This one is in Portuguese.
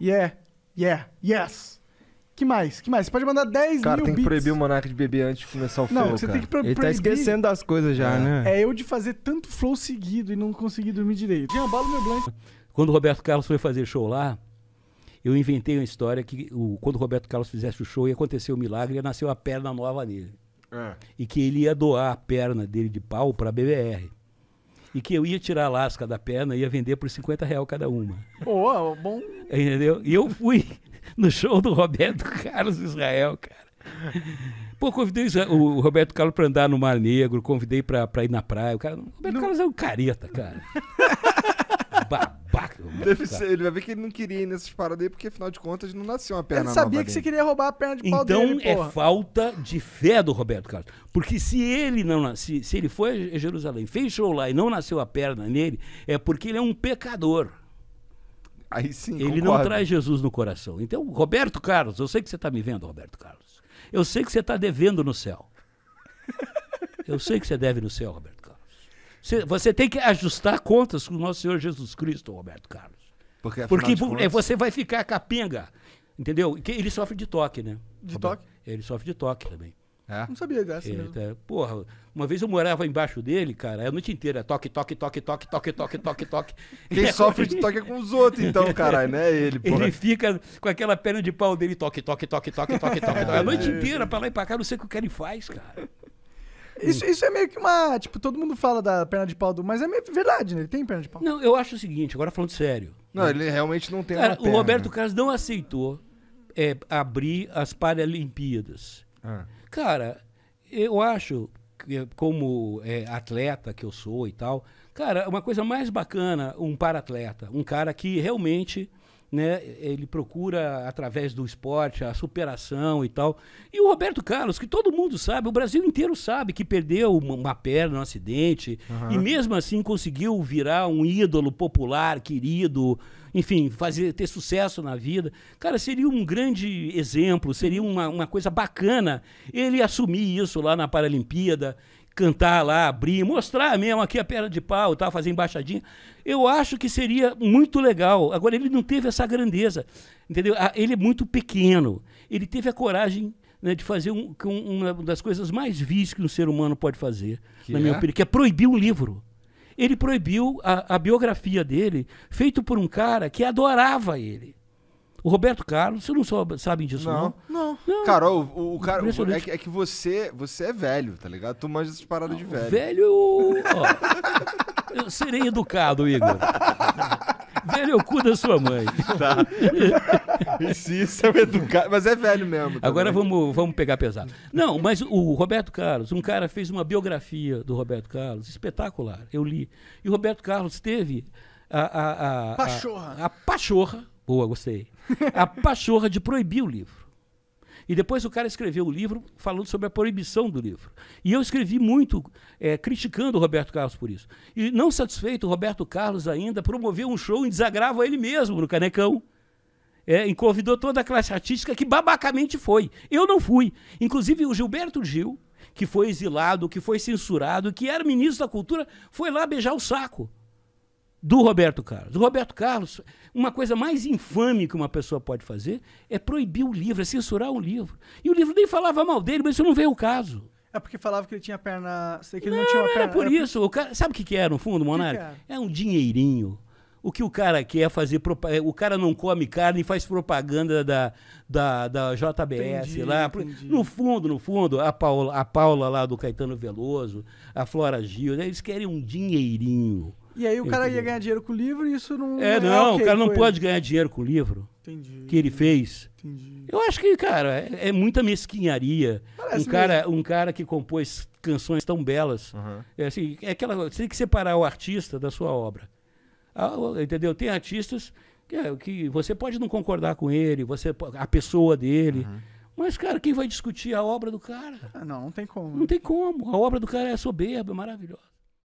Yeah, yeah, yes. Que mais? Que mais? Você pode mandar 10 Cara, mil tem que beats. proibir o monarca de beber antes de começar o flow, Não, você cara. tem que pro Ele tá esquecendo das coisas já, é. né? É eu de fazer tanto flow seguido e não conseguir dormir direito. Tinha bala meu blanco. Quando o Roberto Carlos foi fazer show lá, eu inventei uma história que o, quando o Roberto Carlos fizesse o show ia acontecer o um milagre ia nascer uma perna nova nele. É. E que ele ia doar a perna dele de pau pra BBR e que eu ia tirar a lasca da perna e ia vender por 50 reais cada uma. Boa, bom. Entendeu? E eu fui no show do Roberto Carlos Israel, cara. Pô, convidei o Roberto Carlos pra andar no Mar Negro, convidei pra, ir na praia. O cara, Roberto Não. Carlos é um careta, cara. Babá. Deve ser, ele vai ver que ele não queria ir nessas paradas aí, porque afinal de contas não nasceu uma perna Ele sabia que dele. você queria roubar a perna de pau então, dele, Então é falta de fé do Roberto Carlos. Porque se ele não se, se ele foi a Jerusalém, fez show lá e não nasceu a perna nele, é porque ele é um pecador. Aí sim, Ele concordo. não traz Jesus no coração. Então, Roberto Carlos, eu sei que você está me vendo, Roberto Carlos. Eu sei que você está devendo no céu. Eu sei que você deve no céu, Roberto. Você, você tem que ajustar contas com o nosso Senhor Jesus Cristo, Roberto Carlos. Porque, Porque contas... você vai ficar capenga, entendeu? Ele sofre de toque, né? De toque? Ele sofre de toque também. É? Não sabia dessa. Ele, tá, porra, uma vez eu morava embaixo dele, cara, a noite inteira, toque, toque, toque, toque, toque, toque, toque, toque. Quem sofre de toque é com os outros, então, caralho, né? Ele, porra. Ele fica com aquela perna de pau dele, toque, toque, toque, toque, toque, toque, toque. a noite inteira, pra lá e pra cá, não sei o que o cara faz, cara. Isso, isso é meio que uma. Tipo, todo mundo fala da perna de pau do. Mas é meio verdade, né? Ele tem perna de pau. Não, eu acho o seguinte, agora falando sério. Não, né? ele realmente não tem Cara, O perna. Roberto Carlos não aceitou é, abrir as Paralimpíadas. Ah. Cara, eu acho, que, como é, atleta que eu sou e tal, cara, uma coisa mais bacana um para-atleta, um cara que realmente né, ele procura, através do esporte, a superação e tal. E o Roberto Carlos, que todo mundo sabe, o Brasil inteiro sabe que perdeu uma, uma perna, um acidente, uhum. e mesmo assim conseguiu virar um ídolo popular, querido, enfim, fazer, ter sucesso na vida. Cara, seria um grande exemplo, seria uma, uma coisa bacana ele assumir isso lá na Paralimpíada cantar lá, abrir, mostrar mesmo aqui a perna de pau, tá, fazer embaixadinha. Eu acho que seria muito legal. Agora, ele não teve essa grandeza, entendeu? Ah, ele é muito pequeno. Ele teve a coragem né, de fazer um, uma das coisas mais vis que um ser humano pode fazer, que na é? minha opinião, que é proibir um livro. Ele proibiu a, a biografia dele, feito por um cara que adorava ele. O Roberto Carlos, você não soube, disso, não? Não. não. Carol, o, o cara. É que, é que, você, você é velho, tá ligado? Tu manja essas paradas não, de velho. Velho. Ó, eu serei educado, Igor. velho é o cu da sua mãe. Tá. Isso, isso é educado. Mas é velho mesmo. Também. Agora vamos, vamos pegar pesado. Não, mas o Roberto Carlos, um cara fez uma biografia do Roberto Carlos, espetacular. Eu li. E o Roberto Carlos teve a. a, a, a pachorra. A, a pachorra Boa, gostei. A pachorra de proibir o livro. E depois o cara escreveu o livro falando sobre a proibição do livro. E eu escrevi muito é, criticando o Roberto Carlos por isso. E não satisfeito, o Roberto Carlos ainda promoveu um show em desagravo a ele mesmo no Canecão. É, e convidou toda a classe artística que babacamente foi. Eu não fui. Inclusive o Gilberto Gil, que foi exilado, que foi censurado, que era ministro da cultura, foi lá beijar o saco do Roberto Carlos. O Roberto Carlos, uma coisa mais infame que uma pessoa pode fazer é proibir o livro, é censurar o livro. E o livro nem falava mal dele, mas isso não veio o caso. É porque falava que ele tinha perna. Sei que ele não, não tinha uma perna. Era por era isso. Por... O cara, sabe o que, que é, no fundo, Monarca? É? é um dinheirinho. O que o cara quer fazer. É, o cara não come carne e faz propaganda da, da, da JBS entendi, lá. Entendi. No fundo, no fundo, a Paula, a Paula lá do Caetano Veloso, a Flora Gil, eles querem um dinheirinho. E aí o cara ia ganhar dinheiro com o livro e isso não. É, não, é não é okay o cara não pode ele. ganhar dinheiro com o livro Entendi. que ele fez. Entendi. Eu acho que, cara, é, é muita mesquinharia. um cara, um cara que compôs canções tão belas. Uhum. É, assim, é aquela, você tem que separar o artista da sua obra. Ah, entendeu? Tem artistas que, é, que, você pode não concordar com ele, você a pessoa dele. Uhum. Mas, cara, quem vai discutir a obra do cara? Ah, não, não tem como. Não né? tem como. A obra do cara é soberba, maravilhosa.